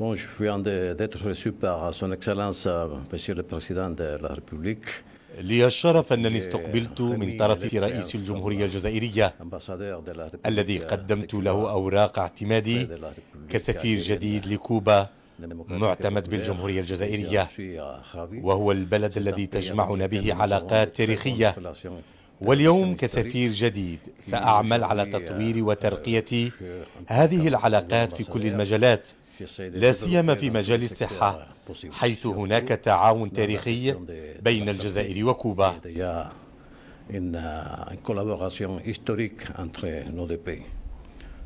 Bon, je viens d'être reçu par Son Excellence, euh, Monsieur le Président de la République. لي الشرف أنني استقبلت من طرف رئيس الجمهورية الجزائرية الذي euh, قدمت له أوراق اعتمادي كسفير جديد لكوبا معتمد بالجمهورية الجزائرية وهو البلد الذي تجمعنا به علاقات تاريخية واليوم كسفير جديد سأعمل على تطوير euh, وترقية هذه العلاقات في كل المجالات لا سيما في مجال الصحة حيث هناك تعاون تاريخي بين الجزائر وكوبا.